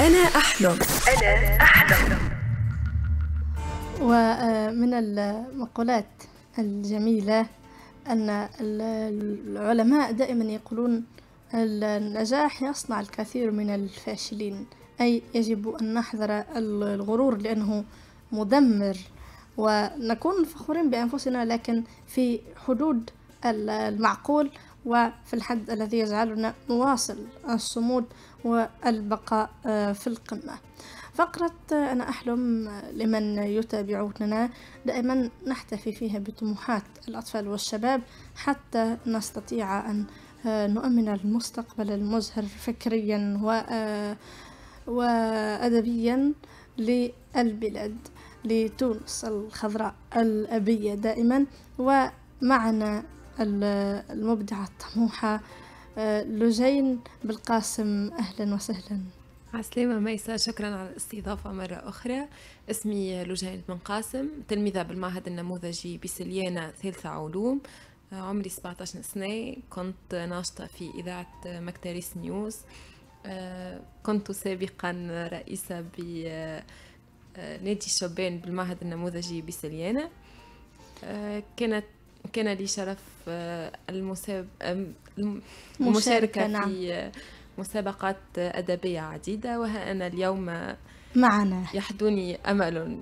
أنا أحلم أنا أحلم ومن المقولات الجميلة أن العلماء دائما يقولون النجاح يصنع الكثير من الفاشلين أي يجب أن نحذر الغرور لأنه مدمر ونكون فخورين بأنفسنا لكن في حدود المعقول وفي الحد الذي يجعلنا نواصل الصمود والبقاء آه، في القمة فقرة آه، أنا أحلم آه، لمن يتابعوننا دائما نحتفي فيها بطموحات الأطفال والشباب حتى نستطيع أن نؤمن المستقبل المزهر فكريا و وأدبيا للبلاد لتونس الخضراء الأبية دائما ومعنا المبدعة الطموحة آه، لجين بالقاسم أهلا وسهلا عسلامة ميسا شكرا على الاستضافة مرة أخرى اسمي لجين بن قاسم تلميذة بالمعهد النموذجي بسليانة ثالثة علوم آه، عمري 17 سنة كنت ناشطة في إذاعة مكتريس نيوز آه، كنت سابقا رئيسة بنادي الشبان بالمعهد النموذجي بسليانة كانت كان لي شرف آه، المشاركة في نعم. آه، مسابقات أدبية عديدة وها أنا اليوم معنا يحدني أمل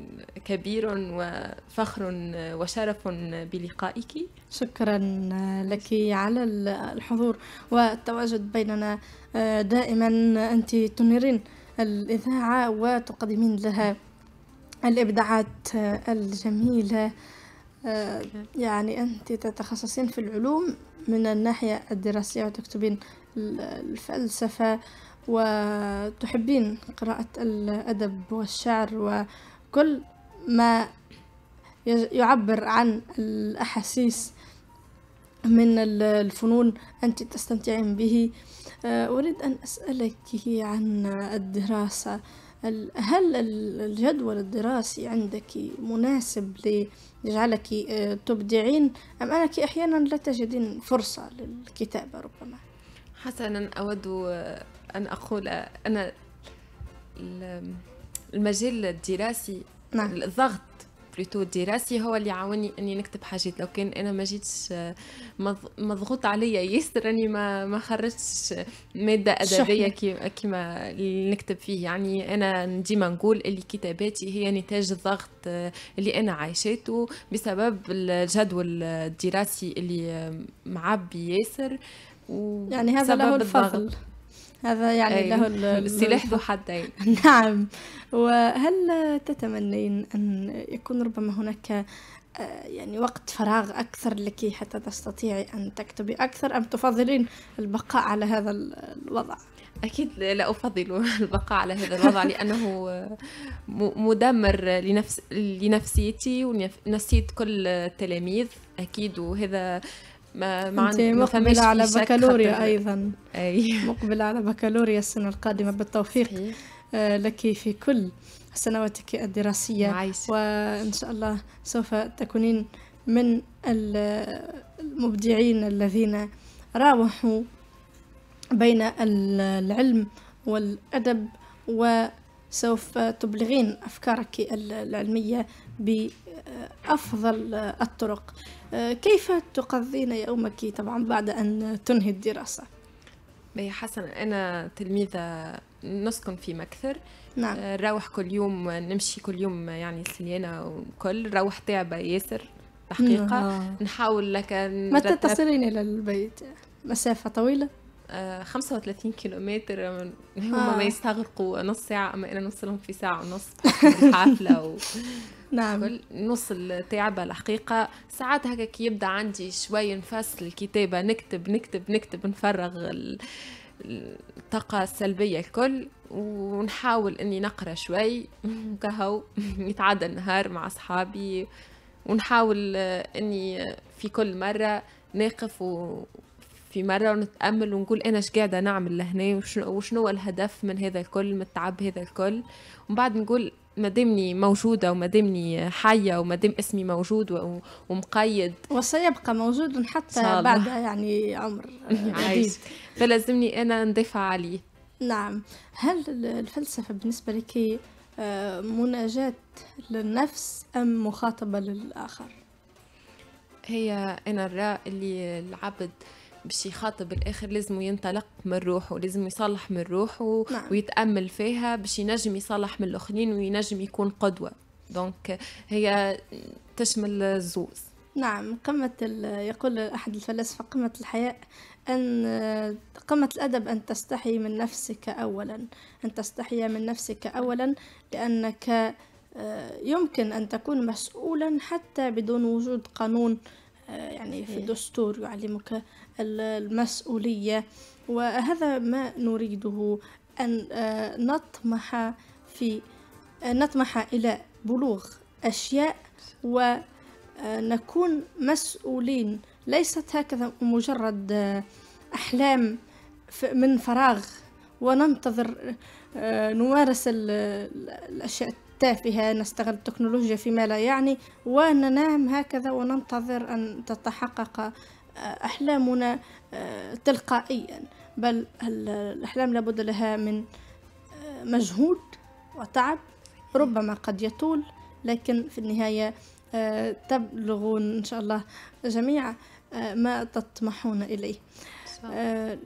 كبير وفخر آه، وشرف بلقائك شكرا لك على الحضور والتواجد بيننا دائما أنت تنيرين الإذاعة وتقدمين لها الإبداعات الجميلة يعني أنت تتخصصين في العلوم من الناحية الدراسية وتكتبين الفلسفة وتحبين قراءة الأدب والشعر وكل ما يعبر عن الأحاسيس من الفنون أنت تستمتعين به آه، أريد أن أسألك عن الدراسة هل الجدول الدراسي عندك مناسب ليجعلك آه، تبدعين أم أنك أحيانا لا تجدين فرصة للكتابة ربما حسنا أود آه، أن أقول آه، أنا المجال الدراسي نعم. الضغط بلوتو الدراسي هو اللي عاوني اني نكتب حاجات لو كان انا ما جيتش مضغوط عليا ياسر اني ما ما خرجتش ماده ادبيه كيما كيما نكتب فيه يعني انا ديما نقول اللي كتاباتي هي نتاج الضغط آه، اللي انا عايشته بسبب الجدول آه، الدراسي اللي آه، معبي ياسر و يعني هذا له الفضل هذا يعني له السلاح ذو حدين نعم وهل تتمنين أن يكون ربما هناك آه، يعني وقت فراغ أكثر لك حتى تستطيعي أن تكتبي أكثر أم تفضلين البقاء على هذا الوضع؟ أكيد لا أفضل البقاء على هذا الوضع لأنه آه، مدمر لنفس لنفسيتي ونفسية كل التلاميذ أكيد وهذا ما ما انت مقبله على بكالوريا ايضا اي مقبله على بكالوريا السنه القادمه بالتوفيق آه، لك في كل سنواتك الدراسيه معايسي. وان شاء الله سوف تكونين من المبدعين الذين راوحوا بين العلم والادب و سوف تبلغين أفكارك العلمية بأفضل الطرق آه، كيف تقضين يومك طبعا بعد أن تنهي الدراسة؟ بي أنا تلميذة نسكن في مكثر نعم. آه، نروح كل يوم نمشي كل يوم يعني سليانة وكل نروح تعبة ياسر الحقيقة نعم. نحاول لك متى تصلين إلى البيت؟ مسافة طويلة؟ 35 كيلو متر هم آه. آه. ما يستغرقوا نص ساعة أما أنا نوصلهم في ساعة ونص حافلة و... نعم نص التعبة الحقيقة ساعات هكا كي يبدا عندي شوي نفصل الكتابة نكتب نكتب نكتب نفرغ الطاقة السلبية الكل ونحاول اني نقرا شوي كهو يتعدى النهار مع اصحابي ونحاول اني في كل مرة نقف و... في مرة ونتأمل ونقول أنا إيش قاعدة نعمل لهنا وشنو, وشنو الهدف من هذا الكل من التعب هذا الكل ومن بعد نقول ما دامني موجودة وما دامني حية وما دام اسمي موجود ومقيد وسيبقى موجود حتى بعد يعني عمر عديد فلازمني أنا ندافع عليه نعم هل الفلسفة بالنسبة لك آه، مناجاة للنفس أم مخاطبة للآخر؟ هي أنا الرأي اللي العبد باش يخاطب الاخر لازم ينطلق من روحه لازم يصلح من روحه نعم. ويتامل فيها باش ينجم يصلح من الاخرين وينجم يكون قدوه دونك هي تشمل الزوز نعم قمة يقول أحد الفلاسفة قمة الحياة أن قمة الأدب أن تستحي من نفسك أولا أن تستحي من نفسك أولا لأنك آه، يمكن أن تكون مسؤولا حتى بدون وجود قانون يعني في الدستور يعلمك المسؤولية وهذا ما نريده أن آه، نطمح في آه، نطمح إلى بلوغ أشياء ونكون آه، مسؤولين ليست هكذا مجرد أحلام من فراغ وننتظر نمارس الأشياء تافهة نستغل التكنولوجيا فيما لا يعني وننام هكذا وننتظر أن تتحقق آه، أحلامنا آه، تلقائيا بل الأحلام لابد لها من آه، مجهود وتعب ربما قد يطول لكن في النهاية تبلغون إن شاء الله جميعا ما تطمحون إليه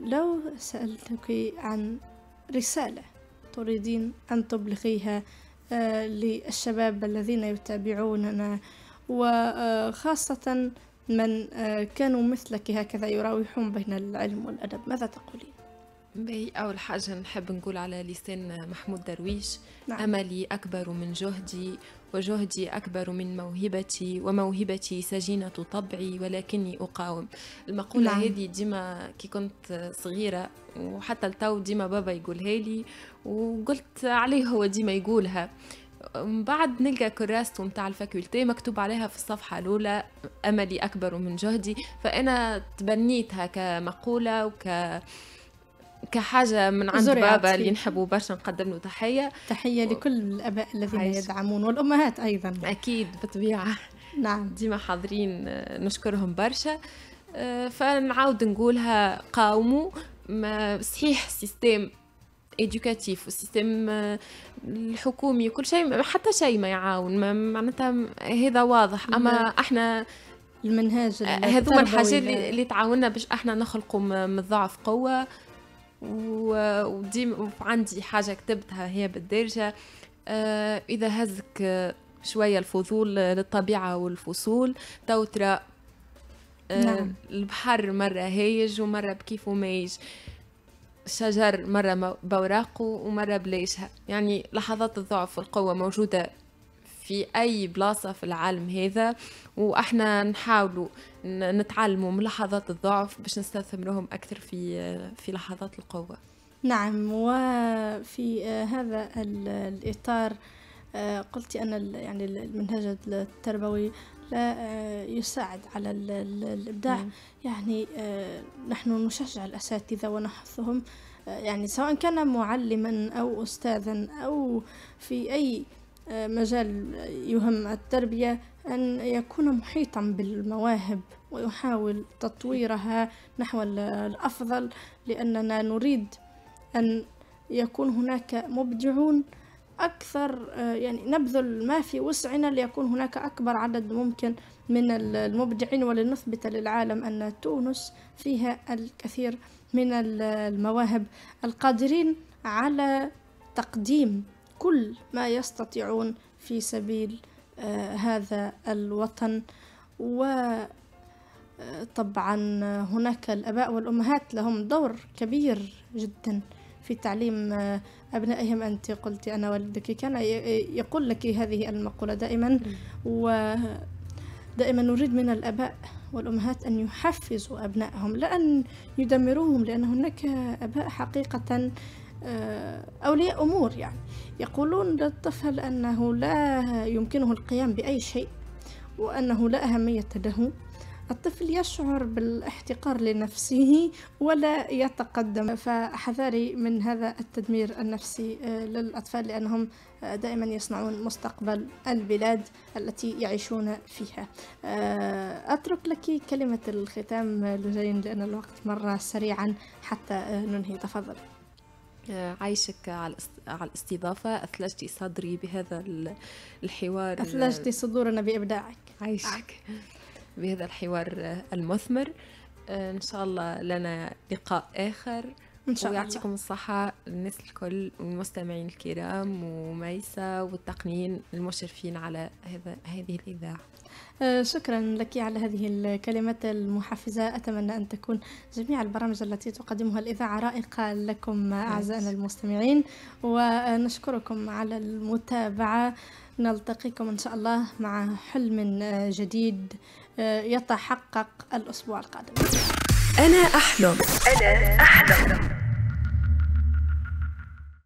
لو سألتك عن رسالة تريدين أن تبلغيها للشباب الذين يتابعوننا وخاصة من آه، كانوا مثلك هكذا يراوحون بين العلم والأدب ماذا تقولين؟ باهي أول حاجة نحب نقول على لسان محمود درويش نعم. أملي أكبر من جهدي وجهدي أكبر من موهبتي وموهبتي سجينة طبعي ولكني أقاوم المقولة نعم. هذه ديما كي كنت صغيرة وحتى لتو ديما بابا يقولها لي وقلت عليه هو ديما يقولها من بعد نلقى كراستو نتاع الفاكولتي مكتوب عليها في الصفحة الأولى أملي أكبر من جهدي فأنا تبنيتها كمقولة وك كحاجه من عند بابا اللي نحبوا برشا نقدم له تحيه تحيه و... لكل الاباء الذين عايش. يدعمون والامهات ايضا اكيد بطبيعة نعم ديما حاضرين نشكرهم برشا آه، فنعاود نقولها قاوموا ما صحيح سيستم ايديوكاتيف والسيستم آه، الحكومي كل شيء حتى شيء ما يعاون معناتها هذا واضح اما نعم. احنا المنهاج هذوما الحاجات اللي تعاوننا باش احنا نخلقوا من ضعف قوه وديما عندي حاجة كتبتها هي بالدارجة آه، إذا هزك شوية الفضول للطبيعة والفصول تو آه، نعم. البحر مرة هايج ومرة بكيف مايج شجر مرة بوراقه ومرة بليشها يعني لحظات الضعف والقوة موجودة في أي بلاصة في العالم هذا وإحنا نحاولوا نتعلموا من لحظات الضعف باش نستثمرهم أكثر في في لحظات القوة نعم وفي آه، هذا الإطار آه، قلت أن يعني المنهج التربوي لا آه، يساعد على الإبداع مم. نعم. يعني نحن نشجع الأساتذة ونحثهم يعني سواء كان معلما أو أستاذا أو في أي مجال يهم التربية أن يكون محيطا بالمواهب ويحاول تطويرها نحو الأفضل لأننا نريد أن يكون هناك مبدعون أكثر آه، يعني نبذل ما في وسعنا ليكون هناك أكبر عدد ممكن من المبدعين ولنثبت للعالم أن تونس فيها الكثير من المواهب القادرين على تقديم كل ما يستطيعون في سبيل آه، هذا الوطن و آه، طبعا هناك الآباء والأمهات لهم دور كبير جدا في تعليم آه، أبنائهم أنت قلت أنا والدك كان يقول لك هذه المقولة دائما ودائما نريد من الآباء والأمهات أن يحفزوا أبنائهم لأن يدمروهم لأن هناك آباء حقيقة آه، أولياء أمور يعني يقولون للطفل أنه لا يمكنه القيام بأي شيء وأنه لا أهمية له الطفل يشعر بالاحتقار لنفسه ولا يتقدم فحذاري من هذا التدمير النفسي آه، للأطفال لأنهم آه، دائما يصنعون مستقبل البلاد التي يعيشون فيها أترك لك كلمة الختام لجين لأن الوقت مر سريعا حتى ننهي تفضلي آه، عايشك على على الاستضافة أثلجتي صدري بهذا الحوار أثلجتي صدورنا بإبداعك عايشك بهذا الحوار المثمر آه، إن شاء الله لنا لقاء آخر إن شاء الله ويعطيكم الصحة الناس الكل والمستمعين الكرام وميسا والتقنيين المشرفين على هذا هذه الإذاعة آه، شكرا لك على هذه الكلمات المحفزة أتمنى أن تكون جميع البرامج التي تقدمها الإذاعة رائقة لكم أعزائنا المستمعين ونشكركم على المتابعة نلتقيكم إن شاء الله مع حلم جديد آه، يتحقق الأسبوع القادم أنا أحلم أنا أحلم